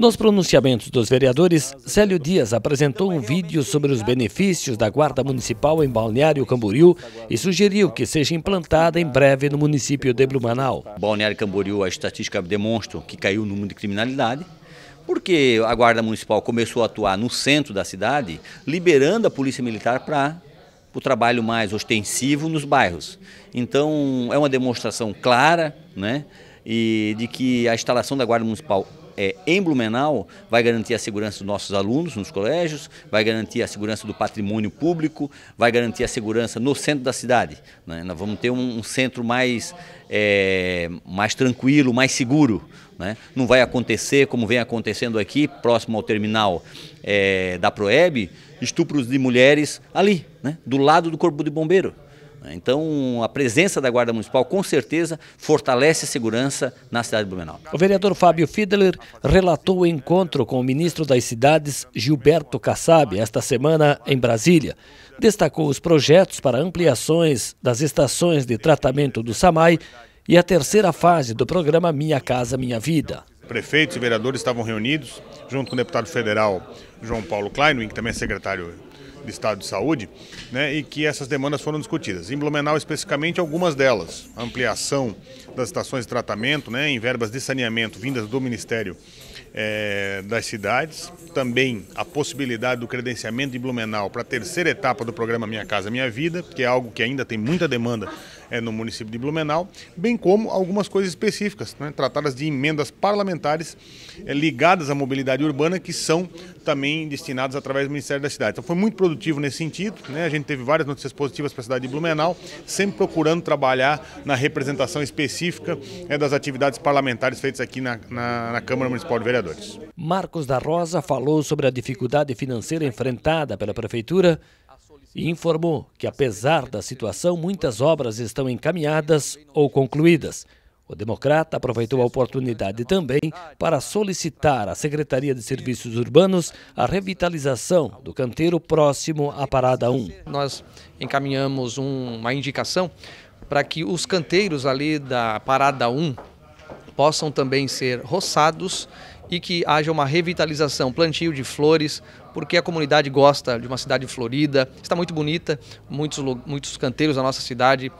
Nos pronunciamentos dos vereadores, Célio Dias apresentou um vídeo sobre os benefícios da Guarda Municipal em Balneário Camboriú e sugeriu que seja implantada em breve no município de Blumenau. Balneário Camboriú, a estatística demonstra que caiu o número de criminalidade, porque a Guarda Municipal começou a atuar no centro da cidade, liberando a Polícia Militar para o trabalho mais ostensivo nos bairros. Então, é uma demonstração clara né, e de que a instalação da Guarda Municipal é, em Blumenau vai garantir a segurança dos nossos alunos nos colégios, vai garantir a segurança do patrimônio público, vai garantir a segurança no centro da cidade. Né? Nós vamos ter um, um centro mais, é, mais tranquilo, mais seguro. Né? Não vai acontecer, como vem acontecendo aqui, próximo ao terminal é, da Proeb, estupros de mulheres ali, né? do lado do corpo de bombeiro. Né? Então, a presença da Guarda Municipal, com certeza, fortalece a segurança na cidade de Blumenau. O vereador Fábio Fiedler relatou o encontro com o ministro das Cidades, Gilberto Kassab, esta semana em Brasília. Destacou os projetos para ampliações das estações de tratamento do SAMAI e a terceira fase do programa Minha Casa Minha Vida. Prefeitos e vereadores estavam reunidos, junto com o deputado federal João Paulo Klein, que também é secretário de Estado de Saúde, né, e que essas demandas foram discutidas. Em Blumenau, especificamente, algumas delas. ampliação das estações de tratamento, né, em verbas de saneamento vindas do Ministério é, das Cidades. Também a possibilidade do credenciamento de Blumenau para a terceira etapa do programa Minha Casa Minha Vida, que é algo que ainda tem muita demanda é, no município de Blumenau, bem como algumas coisas específicas, né, tratadas de emendas parlamentares é, ligadas à mobilidade urbana, que são também destinadas através do Ministério da Cidade. Então foi muito produtivo nesse sentido, né, a gente teve várias notícias positivas para a cidade de Blumenau, sempre procurando trabalhar na representação específica é, das atividades parlamentares feitas aqui na, na, na Câmara Municipal de Vereadores. Marcos da Rosa falou sobre a dificuldade financeira enfrentada pela Prefeitura e informou que, apesar da situação, muitas obras estão encaminhadas ou concluídas. O democrata aproveitou a oportunidade também para solicitar à Secretaria de Serviços Urbanos a revitalização do canteiro próximo à Parada 1. Nós encaminhamos uma indicação para que os canteiros ali da Parada 1 possam também ser roçados e que haja uma revitalização, plantio de flores, porque a comunidade gosta de uma cidade florida, está muito bonita, muitos, muitos canteiros da nossa cidade,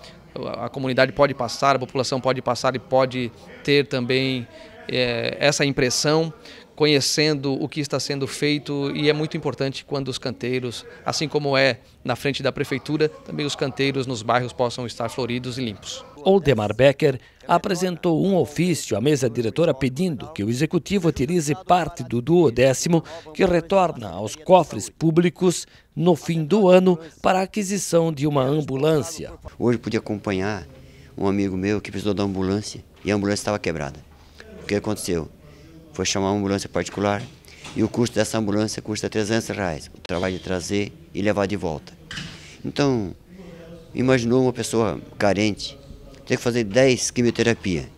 a comunidade pode passar, a população pode passar e pode ter também é, essa impressão, conhecendo o que está sendo feito e é muito importante quando os canteiros, assim como é na frente da prefeitura, também os canteiros nos bairros possam estar floridos e limpos. Oldemar Becker, apresentou um ofício à mesa diretora pedindo que o executivo utilize parte do duodécimo que retorna aos cofres públicos no fim do ano para a aquisição de uma ambulância. Hoje pude acompanhar um amigo meu que precisou da ambulância e a ambulância estava quebrada. O que aconteceu? Foi chamar uma ambulância particular e o custo dessa ambulância custa 300 reais, o trabalho de trazer e levar de volta. Então, imaginou uma pessoa carente tem que fazer 10 quimioterapia.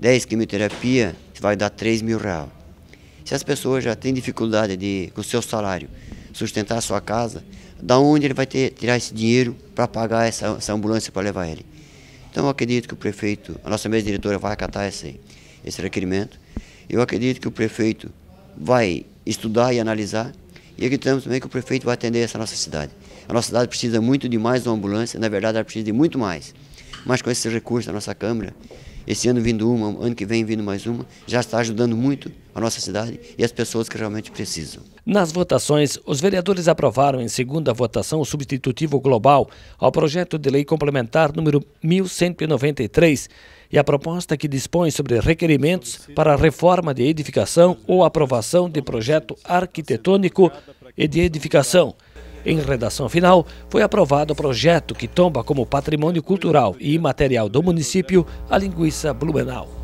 10 quimioterapia vai dar 3 mil reais. Se as pessoas já têm dificuldade de, com o seu salário, sustentar a sua casa, da onde ele vai ter, tirar esse dinheiro para pagar essa, essa ambulância para levar ele? Então eu acredito que o prefeito, a nossa mesa diretora vai acatar esse, esse requerimento. Eu acredito que o prefeito vai estudar e analisar. E acreditamos também que o prefeito vai atender essa nossa cidade. A nossa cidade precisa muito de mais uma ambulância, na verdade ela precisa de muito mais mas com esses recursos da nossa Câmara, esse ano vindo uma, ano que vem vindo mais uma, já está ajudando muito a nossa cidade e as pessoas que realmente precisam. Nas votações, os vereadores aprovaram em segunda votação o substitutivo global ao projeto de lei complementar número 1193 e a proposta que dispõe sobre requerimentos para a reforma de edificação ou aprovação de projeto arquitetônico e de edificação em redação final, foi aprovado o projeto que tomba como patrimônio cultural e imaterial do município a linguiça blumenau.